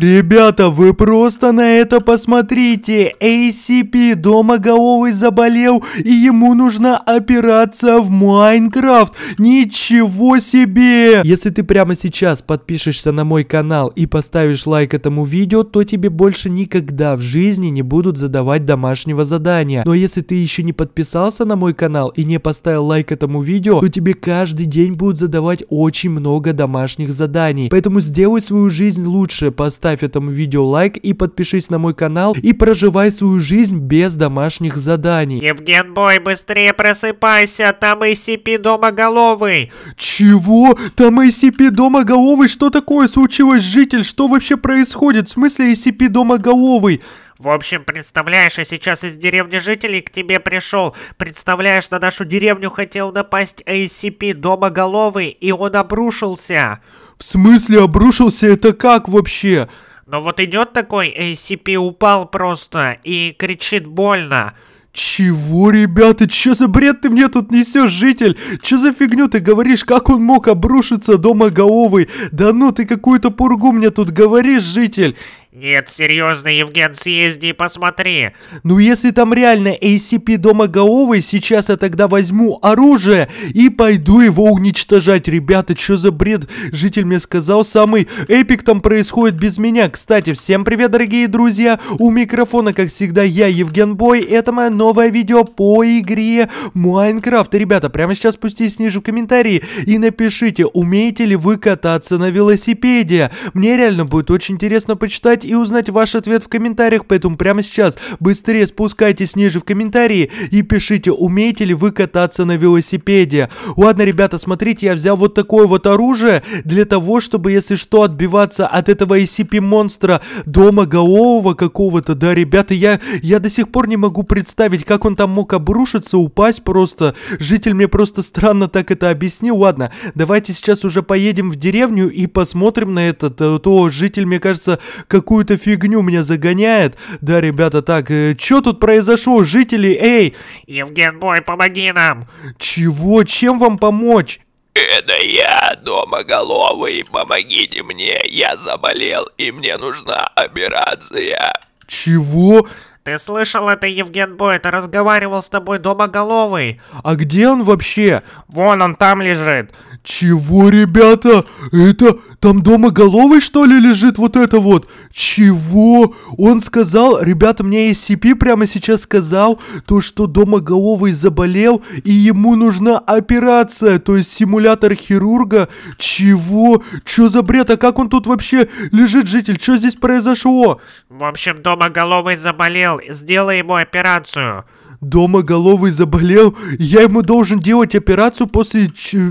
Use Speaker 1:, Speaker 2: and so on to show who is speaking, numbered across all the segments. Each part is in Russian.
Speaker 1: Ребята, вы просто на это посмотрите. ACP головой заболел, и ему нужна операция в Майнкрафт. Ничего себе! Если ты прямо сейчас подпишешься на мой канал и поставишь лайк этому видео, то тебе больше никогда в жизни не будут задавать домашнего задания. Но если ты еще не подписался на мой канал и не поставил лайк этому видео, то тебе каждый день будут задавать очень много домашних заданий. Поэтому сделай свою жизнь лучше, поставь поставь этому видео лайк и подпишись на мой канал и проживай свою жизнь без домашних
Speaker 2: заданий. Евген Бой, быстрее просыпайся, там SCP Домоголовый.
Speaker 1: Чего? Там SCP Домоголовый? Что такое случилось, житель? Что вообще происходит? В смысле SCP Домоголовый?
Speaker 2: В общем, представляешь, я сейчас из деревни жителей к тебе пришел. Представляешь, на нашу деревню хотел напасть ACP Домоголовый, и он обрушился.
Speaker 1: В смысле обрушился? Это как вообще?
Speaker 2: Но вот идет такой ACP, упал просто и кричит больно.
Speaker 1: Чего, ребята, чё за бред ты мне тут несешь, житель? Чё за фигню ты говоришь, как он мог обрушиться дома Гаовый? Да ну, ты какую-то пургу мне тут говоришь, житель.
Speaker 2: Нет, серьезно, Евген, съезди и посмотри.
Speaker 1: Ну если там реально ACP Домоголовый, сейчас я тогда возьму оружие и пойду его уничтожать. Ребята, что за бред? Житель мне сказал, самый эпик там происходит без меня. Кстати, всем привет, дорогие друзья. У микрофона, как всегда, я, Евген Бой. Это мое новое видео по игре Майнкрафт. ребята, прямо сейчас спустись ниже в комментарии и напишите, умеете ли вы кататься на велосипеде. Мне реально будет очень интересно почитать узнать и узнать ваш ответ в комментариях, поэтому прямо сейчас быстрее спускайтесь ниже в комментарии и пишите, умеете ли вы кататься на велосипеде. Ладно, ребята, смотрите, я взял вот такое вот оружие для того, чтобы, если что, отбиваться от этого SCP-монстра дома голового какого-то, да, ребята, я, я до сих пор не могу представить, как он там мог обрушиться, упасть просто. Житель мне просто странно так это объяснил. Ладно, давайте сейчас уже поедем в деревню и посмотрим на этот, э, то житель, мне кажется, как какую-то фигню меня загоняет. Да, ребята, так, э, что тут произошло, жители? Эй! Евген помоги нам! Чего? Чем вам помочь?
Speaker 3: Это я, домоголовый, помогите мне, я заболел, и мне нужна операция.
Speaker 2: Чего? Ты слышал это, Евген Бой? Это разговаривал с тобой домоголовый. А где он вообще? Вон он там лежит.
Speaker 1: Чего, ребята? Это там домоголовый, что ли, лежит вот это вот? Чего? Он сказал, ребята, мне SCP прямо сейчас сказал, то, что домоголовый заболел, и ему нужна операция, то есть симулятор хирурга. Чего? Чё за бред? А как он тут вообще лежит, житель? Что здесь произошло?
Speaker 2: В общем, домоголовый заболел, заболел, сделай ему операцию.
Speaker 1: Домоголовый заболел, я ему должен делать операцию после,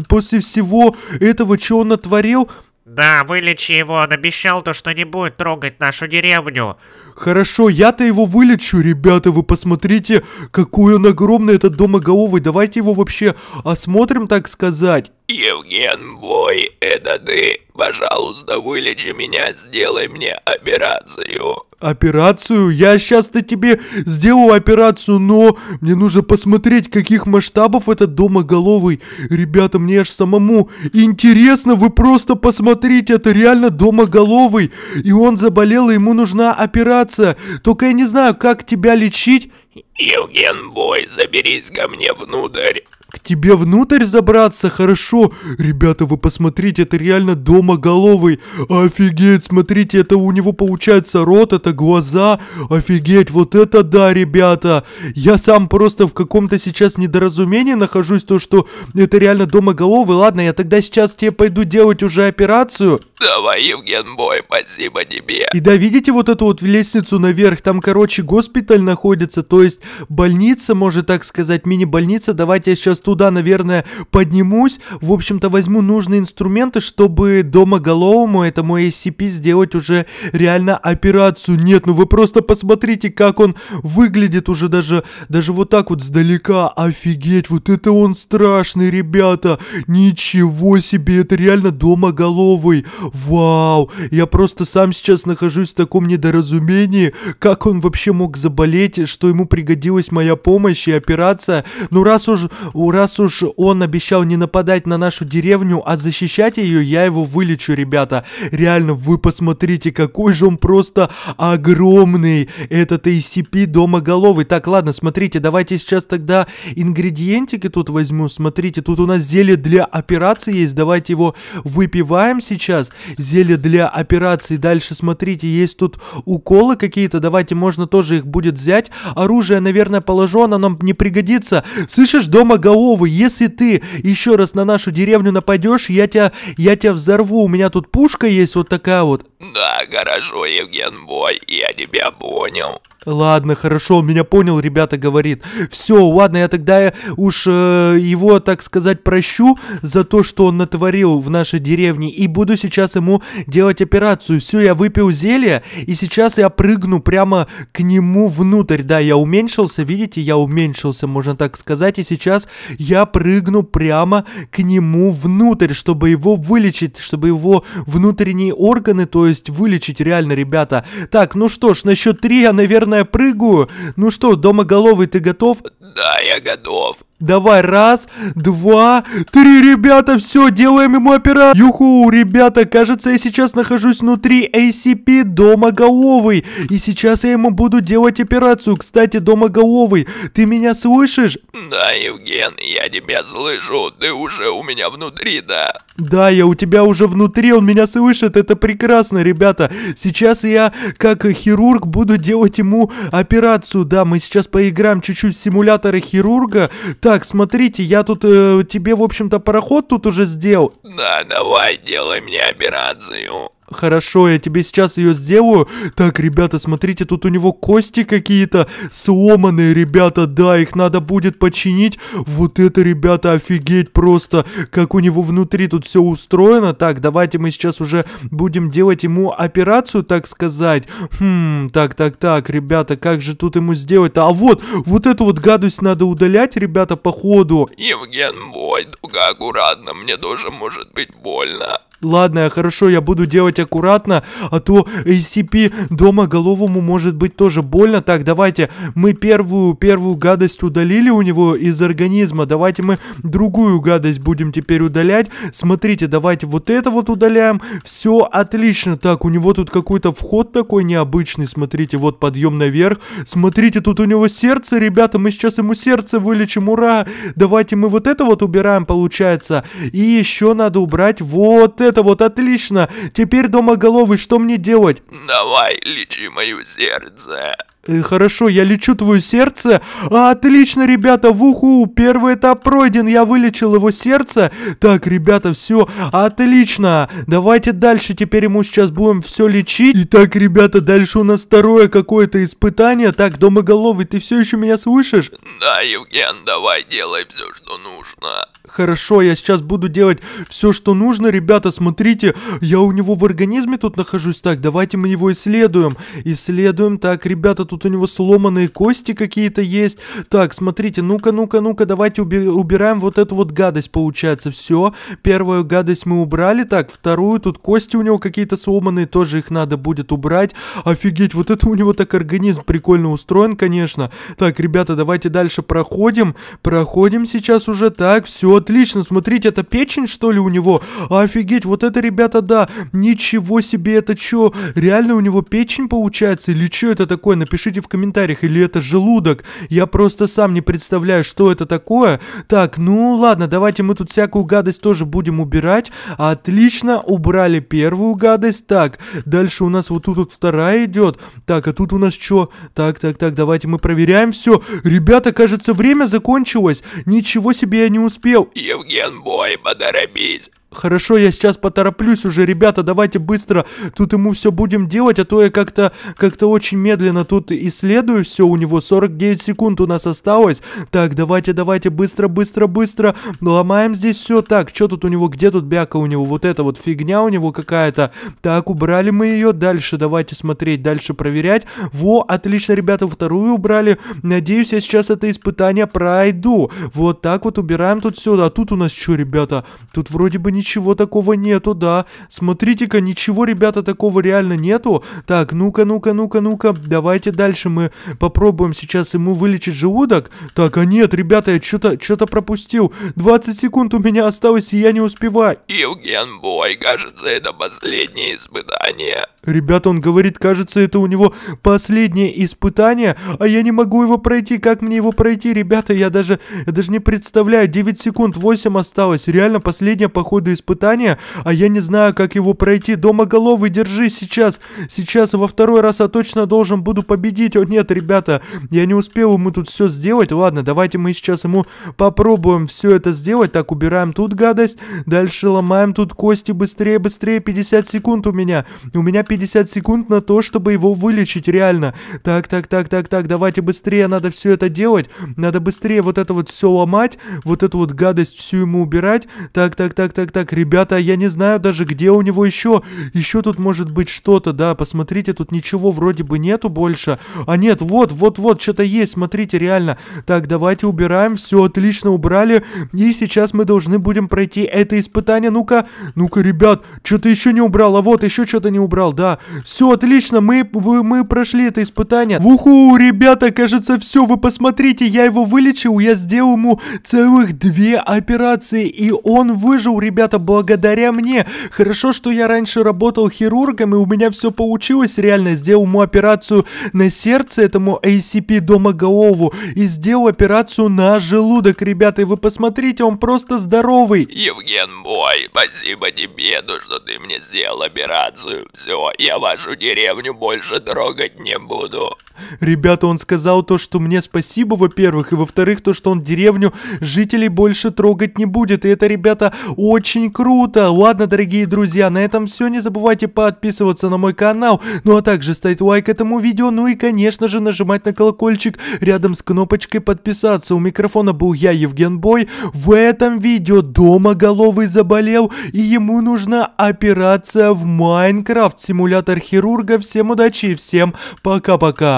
Speaker 1: после всего этого, что он натворил?
Speaker 2: Да, вылечи его, он обещал то, что не будет трогать нашу деревню.
Speaker 1: Хорошо, я-то его вылечу, ребята, вы посмотрите, какой он огромный, этот домоголовый. Давайте его вообще осмотрим, так сказать.
Speaker 3: Евген Бой, это ты. Пожалуйста, вылечи меня, сделай мне операцию.
Speaker 1: Операцию? Я сейчас-то тебе сделаю операцию, но мне нужно посмотреть, каких масштабов этот домоголовый. Ребята, мне аж самому интересно, вы просто посмотрите, это реально домоголовый. И он заболел, и ему нужна операция операция, только я не знаю, как тебя лечить». «Евген,
Speaker 3: бой, заберись ко мне внутрь».
Speaker 1: К тебе внутрь забраться хорошо. Ребята, вы посмотрите, это реально домоголовый. Офигеть, смотрите, это у него получается рот, это глаза. Офигеть, вот это да, ребята. Я сам просто в каком-то сейчас недоразумении нахожусь, то что это реально домоголовый. Ладно, я тогда сейчас тебе пойду делать уже операцию.
Speaker 3: Давай, Евген Бой, спасибо тебе.
Speaker 1: И да, видите вот эту вот лестницу наверх? Там, короче, госпиталь находится, то есть больница, можно так сказать, мини-больница. Давайте я сейчас сейчас туда, наверное, поднимусь. В общем-то, возьму нужные инструменты, чтобы дома головому этому SCP сделать уже реально операцию. Нет, ну вы просто посмотрите, как он выглядит уже даже, даже вот так вот сдалека. Офигеть, вот это он страшный, ребята. Ничего себе, это реально домоголовый. Вау, я просто сам сейчас нахожусь в таком недоразумении, как он вообще мог заболеть, что ему пригодилась моя помощь и операция. Ну раз уж раз уж он обещал не нападать на нашу деревню, а защищать ее, я его вылечу, ребята. Реально, вы посмотрите, какой же он просто огромный. Этот ACP домоголовый. Так, ладно, смотрите, давайте сейчас тогда ингредиентики тут возьму. Смотрите, тут у нас зелье для операции есть. Давайте его выпиваем сейчас. Зелье для операции. Дальше, смотрите, есть тут уколы какие-то. Давайте, можно тоже их будет взять. Оружие, наверное, положу, оно нам не пригодится. Слышишь, домоголовый? Овы, если ты еще раз на нашу деревню нападешь, я тебя, я тебя взорву. У меня тут пушка есть вот такая вот. Да, хорошо, Евген Бой, я тебя понял. Ладно, хорошо, он меня понял, ребята, говорит. Все, ладно, я тогда э, уж э, его, так сказать, прощу за то, что он натворил в нашей деревне, и буду сейчас ему делать операцию. Все, я выпил зелье, и сейчас я прыгну прямо к нему внутрь. Да, я уменьшился, видите, я уменьшился, можно так сказать, и сейчас я прыгну прямо к нему внутрь, чтобы его вылечить, чтобы его внутренние органы, то есть вылечить реально, ребята. Так, ну что ж, насчет три я, наверное, прыгаю. Ну что, Домоголовый, ты готов?
Speaker 3: Да, я готов.
Speaker 1: Давай, раз, два, три, ребята, все, делаем ему операцию. Юху, ребята, кажется, я сейчас нахожусь внутри ACP Домоголовый. И сейчас я ему буду делать операцию. Кстати, Домоголовый, ты меня слышишь?
Speaker 3: Да, Евген, я тебя слышу. Ты уже у меня внутри, да?
Speaker 1: Да, я у тебя уже внутри, он меня слышит. Это прекрасно, ребята. Сейчас я, как хирург, буду делать ему операцию. Да, мы сейчас поиграем чуть-чуть в симуляторы хирурга. Так, смотрите, я тут э, тебе, в общем-то, пароход тут уже сделал.
Speaker 3: Да, давай, делай мне операцию.
Speaker 1: Хорошо, я тебе сейчас ее сделаю. Так, ребята, смотрите, тут у него кости какие-то сломанные, ребята, да, их надо будет починить. Вот это, ребята, офигеть просто, как у него внутри тут все устроено. Так, давайте мы сейчас уже будем делать ему операцию, так сказать. Хм, так, так, так, ребята, как же тут ему сделать-то? А вот, вот эту вот гадость надо удалять, ребята, походу. Евген, бой, ну аккуратно, мне тоже
Speaker 3: может быть
Speaker 1: больно. Ладно, хорошо, я буду делать аккуратно, а то ACP дома головому может быть тоже больно. Так, давайте, мы первую, первую гадость удалили у него из организма, давайте мы другую гадость будем теперь удалять. Смотрите, давайте вот это вот удаляем, все отлично. Так, у него тут какой-то вход такой необычный, смотрите, вот подъем наверх. Смотрите, тут у него сердце, ребята, мы сейчас ему сердце вылечим, ура! Давайте мы вот это вот убираем, получается. И еще надо убрать вот это это вот отлично! Теперь, Домоголовый, что мне делать?» «Давай,
Speaker 3: лечи мое сердце!»
Speaker 1: э, Хорошо, я лечу твое сердце. А, отлично, ребята, в уху, первый этап пройден, я вылечил его сердце. Так, ребята, все, отлично. Давайте дальше, теперь ему сейчас будем все лечить. Итак, ребята, дальше у нас второе какое-то испытание. Так, Домоголовый, ты все еще меня слышишь?
Speaker 3: Да, Евген, давай делай все, что
Speaker 1: нужно хорошо, я сейчас буду делать все, что нужно. Ребята, смотрите, я у него в организме тут нахожусь. Так, давайте мы его исследуем. Исследуем. Так, ребята, тут у него сломанные кости какие-то есть. Так, смотрите, ну-ка, ну-ка, ну-ка, давайте уби убираем вот эту вот гадость, получается. Все, первую гадость мы убрали. Так, вторую, тут кости у него какие-то сломанные, тоже их надо будет убрать. Офигеть, вот это у него так организм прикольно устроен, конечно. Так, ребята, давайте дальше проходим. Проходим сейчас уже. Так, все, отлично, смотрите, это печень, что ли, у него? Офигеть, вот это, ребята, да, ничего себе, это чё, реально у него печень получается, или чё это такое? Напишите в комментариях, или это желудок, я просто сам не представляю, что это такое. Так, ну ладно, давайте мы тут всякую гадость тоже будем убирать, отлично, убрали первую гадость, так, дальше у нас вот тут вот вторая идет, так, а тут у нас чё? Так, так, так, давайте мы проверяем все. Ребята, кажется, время закончилось. Ничего себе я не успел.
Speaker 3: Евген бой, поторопись!»
Speaker 1: Хорошо, я сейчас потороплюсь уже, ребята, давайте быстро. Тут ему все будем делать, а то я как-то как-то очень медленно тут исследую все. У него 49 секунд у нас осталось. Так, давайте, давайте, быстро, быстро, быстро. Ломаем здесь все. Так, что тут у него, где тут бяка у него? Вот эта вот фигня у него какая-то. Так, убрали мы ее. Дальше давайте смотреть, дальше проверять. Во, отлично, ребята, вторую убрали. Надеюсь, я сейчас это испытание пройду. Вот так вот убираем тут все. А тут у нас что, ребята? Тут вроде бы не ничего такого нету, да. Смотрите-ка, ничего, ребята, такого реально нету. Так, ну-ка, ну-ка, ну-ка, ну-ка. Давайте дальше мы попробуем сейчас ему вылечить желудок. Так, а нет, ребята, я что-то что-то пропустил. 20 секунд у меня осталось, и я не успеваю.
Speaker 3: Евген Бой, кажется, это последнее испытание.
Speaker 1: Ребята, он говорит, кажется, это у него последнее испытание, а я не могу его пройти. Как мне его пройти, ребята? Я даже, я даже не представляю. 9 секунд, 8 осталось. Реально, последнее, походу, до испытания, а я не знаю, как его пройти. Домоголовый, держи сейчас. Сейчас во второй раз я точно должен буду победить. О нет, ребята, я не успел ему тут все сделать. Ладно, давайте мы сейчас ему попробуем все это сделать. Так, убираем тут гадость. Дальше ломаем тут кости быстрее, быстрее. 50 секунд у меня. У меня 50 секунд на то, чтобы его вылечить реально. Так, так, так, так, так, давайте быстрее. Надо все это делать. Надо быстрее вот это вот все ломать. Вот эту вот гадость всю ему убирать. Так, так, так, так, так так, ребята, я не знаю даже, где у него еще, еще тут может быть что-то, да, посмотрите, тут ничего вроде бы нету больше, а нет, вот, вот, вот, что-то есть, смотрите, реально, так, давайте убираем, все, отлично, убрали, и сейчас мы должны будем пройти это испытание, ну-ка, ну-ка, ребят, что-то еще не убрал, а вот, еще что-то не убрал, да, все, отлично, мы, вы, мы прошли это испытание, вуху, ребята, кажется, все, вы посмотрите, я его вылечил, я сделал ему целых две операции, и он выжил, ребят, когда-то благодаря мне. Хорошо, что я раньше работал хирургом, и у меня все получилось реально. Сделал ему операцию на сердце, этому ACP Домоголову, и сделал операцию на желудок. Ребята, и вы посмотрите, он просто здоровый. Евген мой,
Speaker 3: спасибо тебе, ну что ты мне сделал операцию. Все, я вашу деревню больше трогать не буду.
Speaker 1: Ребята, он сказал то, что мне спасибо, во-первых, и во-вторых, то, что он деревню жителей больше трогать не будет. И это, ребята, очень очень круто. Ладно, дорогие друзья, на этом все. Не забывайте подписываться на мой канал, ну а также ставить лайк этому видео, ну и, конечно же, нажимать на колокольчик рядом с кнопочкой подписаться. У микрофона был я, Евген Бой. В этом видео дома Домоголовый заболел, и ему нужна операция в Майнкрафт. Симулятор хирурга. Всем удачи и всем пока-пока.